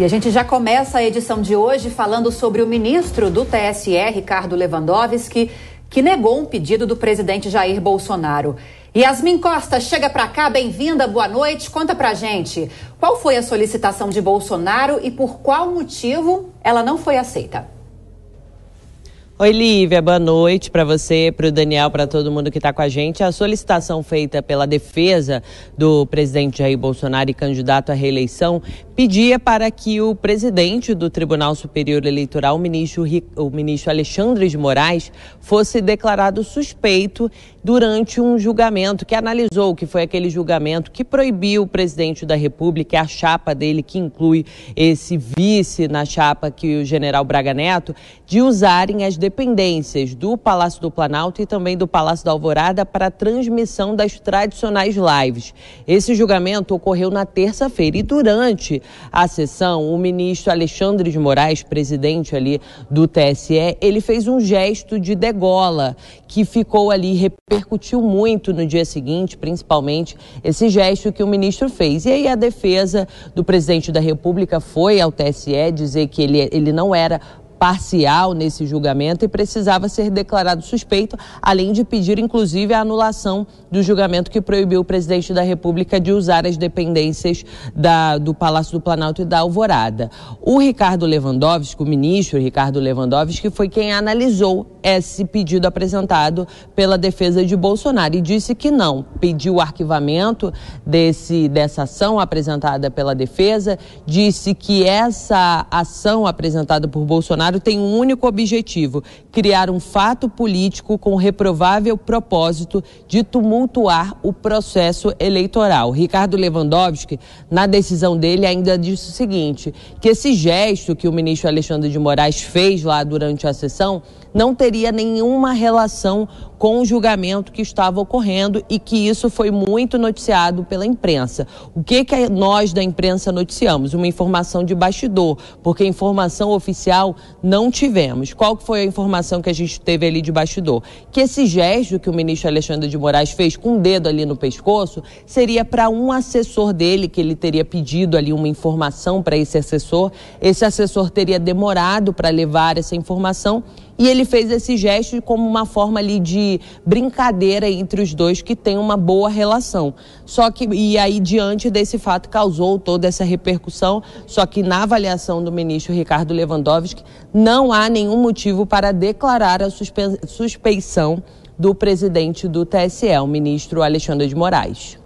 E a gente já começa a edição de hoje falando sobre o ministro do TSE, Ricardo Lewandowski, que negou um pedido do presidente Jair Bolsonaro. Yasmin Costa, chega para cá, bem-vinda, boa noite. Conta pra gente, qual foi a solicitação de Bolsonaro e por qual motivo ela não foi aceita? Oi, Lívia, boa noite para você, para o Daniel, para todo mundo que está com a gente. A solicitação feita pela defesa do presidente Jair Bolsonaro e candidato à reeleição pedia para que o presidente do Tribunal Superior Eleitoral, o ministro, o ministro Alexandre de Moraes, fosse declarado suspeito durante um julgamento que analisou, que foi aquele julgamento que proibiu o presidente da República, a chapa dele, que inclui esse vice na chapa que o general Braga Neto, de usarem as dependências do Palácio do Planalto e também do Palácio da Alvorada para a transmissão das tradicionais lives. Esse julgamento ocorreu na terça-feira e durante a sessão, o ministro Alexandre de Moraes, presidente ali do TSE, ele fez um gesto de degola que ficou ali repercutiu muito no dia seguinte, principalmente esse gesto que o ministro fez. E aí a defesa do presidente da República foi ao TSE dizer que ele, ele não era parcial nesse julgamento e precisava ser declarado suspeito, além de pedir, inclusive, a anulação do julgamento que proibiu o presidente da República de usar as dependências da, do Palácio do Planalto e da Alvorada. O Ricardo Lewandowski, o ministro Ricardo Lewandowski, foi quem analisou é esse pedido apresentado pela defesa de Bolsonaro e disse que não. Pediu o arquivamento desse, dessa ação apresentada pela defesa, disse que essa ação apresentada por Bolsonaro tem um único objetivo: criar um fato político com reprovável propósito de tumultuar o processo eleitoral. Ricardo Lewandowski, na decisão dele, ainda disse o seguinte: que esse gesto que o ministro Alexandre de Moraes fez lá durante a sessão não teria nenhuma relação com o julgamento que estava ocorrendo e que isso foi muito noticiado pela imprensa. O que, que nós da imprensa noticiamos? Uma informação de bastidor, porque informação oficial não tivemos. Qual foi a informação que a gente teve ali de bastidor? Que esse gesto que o ministro Alexandre de Moraes fez com o um dedo ali no pescoço seria para um assessor dele, que ele teria pedido ali uma informação para esse assessor. Esse assessor teria demorado para levar essa informação e ele fez esse gesto como uma forma ali de brincadeira entre os dois que tem uma boa relação. Só que e aí diante desse fato causou toda essa repercussão, só que na avaliação do ministro Ricardo Lewandowski não há nenhum motivo para declarar a suspeição do presidente do TSE, o ministro Alexandre de Moraes.